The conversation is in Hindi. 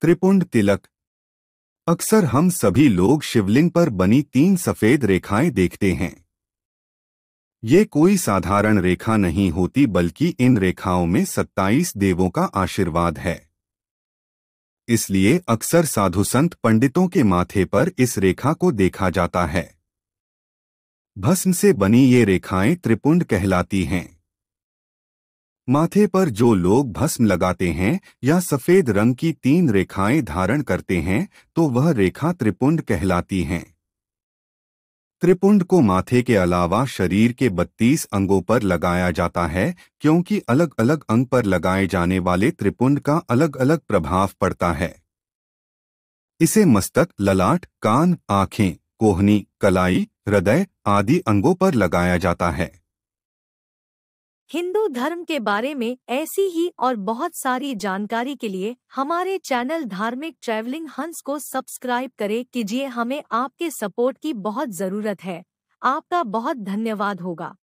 त्रिपुंड तिलक अक्सर हम सभी लोग शिवलिंग पर बनी तीन सफेद रेखाएं देखते हैं ये कोई साधारण रेखा नहीं होती बल्कि इन रेखाओं में 27 देवों का आशीर्वाद है इसलिए अक्सर साधु संत पंडितों के माथे पर इस रेखा को देखा जाता है भस्म से बनी ये रेखाएं त्रिपुंड कहलाती हैं माथे पर जो लोग भस्म लगाते हैं या सफ़ेद रंग की तीन रेखाएं धारण करते हैं तो वह रेखा त्रिपुंड कहलाती हैं त्रिपुंड को माथे के अलावा शरीर के 32 अंगों पर लगाया जाता है क्योंकि अलग अलग अंग पर लगाए जाने वाले त्रिपुंड का अलग अलग प्रभाव पड़ता है इसे मस्तक ललाट कान आँखें कोहनी कलाई हृदय आदि अंगों पर लगाया जाता है हिंदू धर्म के बारे में ऐसी ही और बहुत सारी जानकारी के लिए हमारे चैनल धार्मिक ट्रैवलिंग हंस को सब्सक्राइब करें कीजिए हमें आपके सपोर्ट की बहुत ज़रूरत है आपका बहुत धन्यवाद होगा